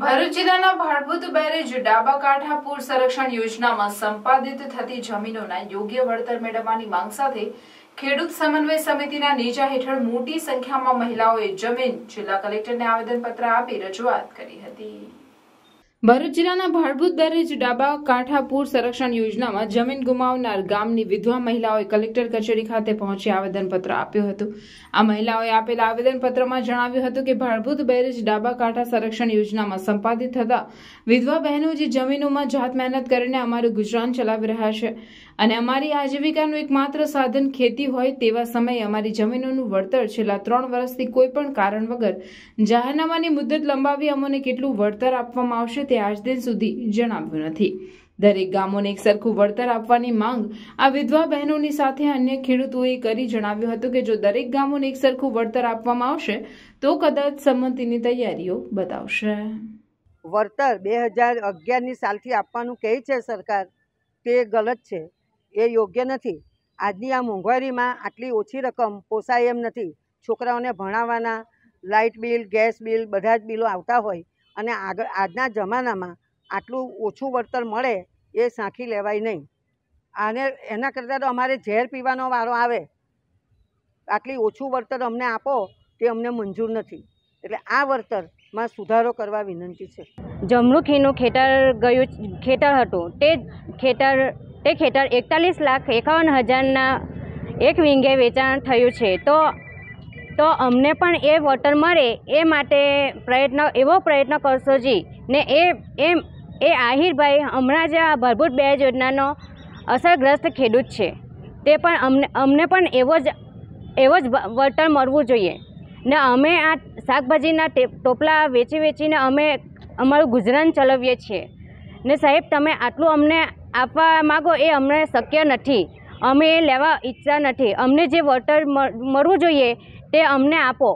ભરૂચ જિલ્લાના ભાડભૂત બેરેજ ડાબા કાંઠાપુર સંરક્ષણ યોજનામાં સંપાદિત થતી જમીનોના યોગ્ય વળતર મેળવવાની માંગ સાથે ખેડૂત સમન્વય સમિતિના નેજા હેઠળ મોટી સંખ્યામાં મહિલાઓએ જમીન જિલ્લા કલેક્ટરને આવેદનપત્ર આપી રજૂઆત કરી હતી ભરૂચ જિલ્લાના ભાડભૂત બેરેજ ડાબા કાંઠાપુર સંરક્ષણ યોજનામાં જમીન ગુમાવનાર ગામની વિધવા મહિલાઓએ કલેક્ટર કચેરી ખાતે પહોંચી આવેદનપત્ર આપ્યું હતું આ મહિલાઓએ આપેલા આવેદનપત્રમાં જણાવ્યું હતું કે ભાડભૂત બેરેજ ડાબા કાંઠા સંરક્ષણ યોજનામાં સંપાદિત થતા વિધવા બહેનો જે જમીનોમાં જાત મહેનત કરીને અમારું ગુજરાન ચલાવી રહ્યા છે અને અમારી આજીવિકાનું એકમાત્ર સાધન ખેતી હોય તેવા સમયે અમારી જમીનોનું વળતર છેલ્લા ત્રણ વર્ષથી કોઈ પણ કારણ વગર જાહેરનામાની મુદત લંબાવી અમને કેટલું વળતર આપવામાં આવશે તે આજ દિન સુધી જણાવ્યું નથી દરેક ગામોને એક સરખું વળતર આપવાની માંગ આ વિધવા બહેનોની સાથે અન્ય ખેડૂતોએ કરી જણાવ્યું હતું કે જો દરેક ગામોને એક સરખું વળતર આપવામાં આવશે તો કદાચ સંમતિની તૈયારીઓ બતાવશે વળતર બે હજાર અગિયારની સાલથી આપવાનું કહે છે સરકાર તે ગલત છે એ યોગ્ય નથી આજની આ મોંઘવારીમાં આટલી ઓછી રકમ પોસાય એમ નથી છોકરાઓને ભણાવવાના લાઇટ બિલ ગેસ બિલ બધા જ બિલો આવતા હોય અને આગળ આજના જમાનામાં આટલું ઓછું વળતર મળે એ સાંખી લેવાય નહીં આને એના કરતાં તો અમારે ઝેર પીવાનો વારો આવે આટલી ઓછું વળતર અમને આપો તે અમને મંજૂર નથી એટલે આ વળતરમાં સુધારો કરવા વિનંતી છે જમરૂખીનું ખેતર ગયું ખેતર હતું તે ખેતર ટેક હેઠળ એકતાલીસ લાખ એકાવન હજારના એક વિંગે વેચાણ થયું છે તો તો અમને પણ એ વોટર મળે એ માટે પ્રયત્ન એવો પ્રયત્ન કરશો જી ને એ એમ એ આહિરભાઈ હમણાં જ આ ભરભૂત બે યોજનાનો અસરગ્રસ્ત ખેડૂત છે તે પણ અમને અમને પણ એવો જ એવો જ વળતર મળવું જોઈએ ને અમે આ શાકભાજીના ટોપલા વેચી વેચીને અમે અમારું ગુજરાન ચલાવીએ છીએ ને સાહેબ તમે આટલું અમને આપવા માગો એ અમને શક્ય નથી અમે એ લેવા ઈચ્છતા નથી અમને જે વોટર મળવું જોઈએ તે અમને આપો